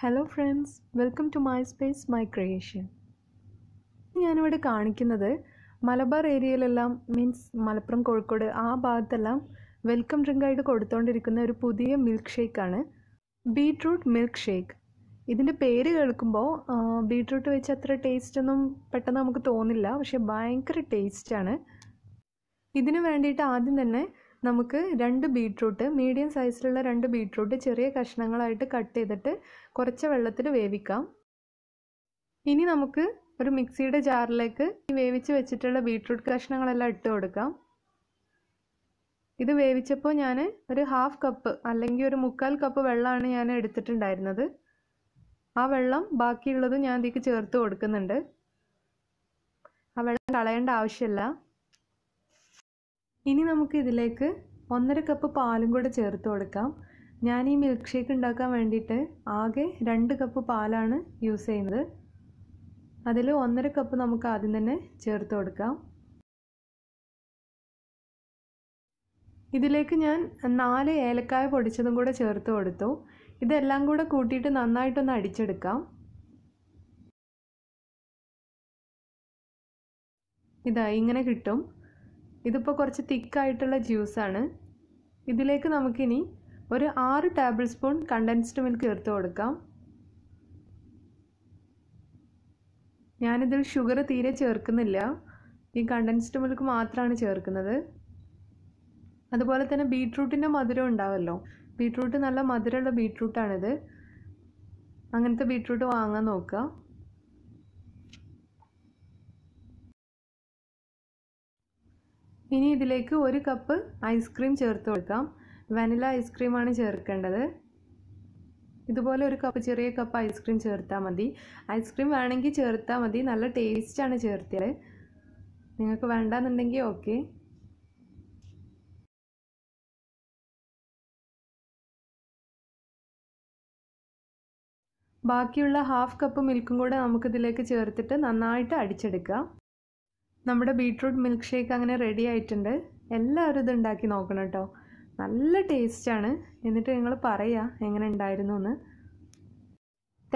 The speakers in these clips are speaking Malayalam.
hello friends welcome to my space my creation ഞാനിവിടെ കാണിക്കുന്നത് മലബാർ ഏരിയയിലെല്ലാം മീൻസ് മലപ്പുറം കോഴിക്കോട് ആ ഭാഗത്തെല്ലാം വെൽക്കം ഡ്രിങ്കായിട്ട് കൊടുത്തുകൊണ്ടിരിക്കുന്ന ഒരു പുതിയ മിൽക്ക് ഷേക്കാണ് ബീട്രൂട്ട് മിൽക്ക് ഷേക്ക് ഇതിൻ്റെ പേര് കേൾക്കുമ്പോൾ ബീട്രൂട്ട് വെച്ച് അത്ര ടേസ്റ്റൊന്നും പെട്ടെന്ന് നമുക്ക് തോന്നില്ല പക്ഷേ ഭയങ്കര ടേസ്റ്റാണ് ഇതിന് വേണ്ടിയിട്ട് ആദ്യം തന്നെ നമുക്ക് രണ്ട് ബീട്രൂട്ട് മീഡിയം സൈസിലുള്ള രണ്ട് ബീട്രൂട്ട് ചെറിയ കഷ്ണങ്ങളായിട്ട് കട്ട് ചെയ്തിട്ട് കുറച്ച് വെള്ളത്തിൽ വേവിക്കാം ഇനി നമുക്ക് ഒരു മിക്സിയുടെ ജാറിലേക്ക് വേവിച്ച് വെച്ചിട്ടുള്ള ബീട്രൂട്ട് കഷ്ണങ്ങളെല്ലാം ഇട്ട് കൊടുക്കാം ഇത് വേവിച്ചപ്പോൾ ഞാൻ ഒരു ഹാഫ് കപ്പ് അല്ലെങ്കിൽ ഒരു മുക്കാൽ കപ്പ് വെള്ളമാണ് ഞാൻ എടുത്തിട്ടുണ്ടായിരുന്നത് ആ വെള്ളം ബാക്കിയുള്ളത് ഞാൻ ഇതിക്ക് ചേർത്ത് കൊടുക്കുന്നുണ്ട് ആ വെള്ളം കളയേണ്ട ആവശ്യമില്ല ഇനി നമുക്ക് ഇതിലേക്ക് ഒന്നര കപ്പ് പാലും കൂടെ ചേർത്ത് കൊടുക്കാം ഞാൻ ഈ മിൽക്ക് ഷേക്ക് ഉണ്ടാക്കാൻ വേണ്ടിയിട്ട് ആകെ രണ്ട് കപ്പ് പാലാണ് യൂസ് ചെയ്യുന്നത് അതിൽ ഒന്നര കപ്പ് നമുക്ക് ആദ്യം തന്നെ ചേർത്ത് കൊടുക്കാം ഇതിലേക്ക് ഞാൻ നാല് ഏലക്കായ പൊടിച്ചതും കൂടെ ചേർത്ത് കൊടുത്തു ഇതെല്ലാം കൂടെ കൂട്ടിയിട്ട് നന്നായിട്ടൊന്ന് അടിച്ചെടുക്കാം ഇതാ ഇങ്ങനെ കിട്ടും ഇതിപ്പോൾ കുറച്ച് തിക്കായിട്ടുള്ള ജ്യൂസാണ് ഇതിലേക്ക് നമുക്കിനി ഒരു ആറ് ടേബിൾ സ്പൂൺ കണ്ടൻസ്ഡ് മിൽക്ക് ചേർത്ത് കൊടുക്കാം ഞാനിതിൽ ഷുഗർ തീരെ ചേർക്കുന്നില്ല ഈ കണ്ടൻസ്ഡ് മിൽക്ക് മാത്രമാണ് ചേർക്കുന്നത് അതുപോലെ തന്നെ ബീട്രൂട്ടിൻ്റെ മധുരം ഉണ്ടാവല്ലോ ബീട്രൂട്ട് നല്ല മധുരമുള്ള ബീട്രൂട്ടാണിത് അങ്ങനത്തെ ബീട്രൂട്ട് വാങ്ങാൻ നോക്കുക ഇനി ഇതിലേക്ക് ഒരു കപ്പ് ഐസ്ക്രീം ചേർത്ത് കൊടുക്കാം വനില ഐസ്ക്രീമാണ് ചേർക്കേണ്ടത് ഇതുപോലെ ഒരു കപ്പ് ചെറിയ കപ്പ് ഐസ്ക്രീം ചേർത്താൽ മതി ഐസ്ക്രീം വേണമെങ്കിൽ ചേർത്താൽ മതി നല്ല ടേസ്റ്റാണ് ചേർത്തത് നിങ്ങൾക്ക് വേണ്ടെന്നുണ്ടെങ്കിൽ ഓക്കെ ബാക്കിയുള്ള ഹാഫ് കപ്പ് മിൽക്കും കൂടെ നമുക്കിതിലേക്ക് ചേർത്തിട്ട് നന്നായിട്ട് അടിച്ചെടുക്കാം നമ്മുടെ ബീട്രൂട്ട് മിൽക്ക് ഷേക്ക് അങ്ങനെ റെഡി ആയിട്ടുണ്ട് എല്ലാവരും ഇത് ഉണ്ടാക്കി നോക്കണം കേട്ടോ നല്ല ടേസ്റ്റാണ് എന്നിട്ട് നിങ്ങൾ പറയുക എങ്ങനെ ഉണ്ടായിരുന്നു എന്ന്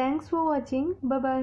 താങ്ക്സ് ഫോർ വാച്ചിങ് ബൈ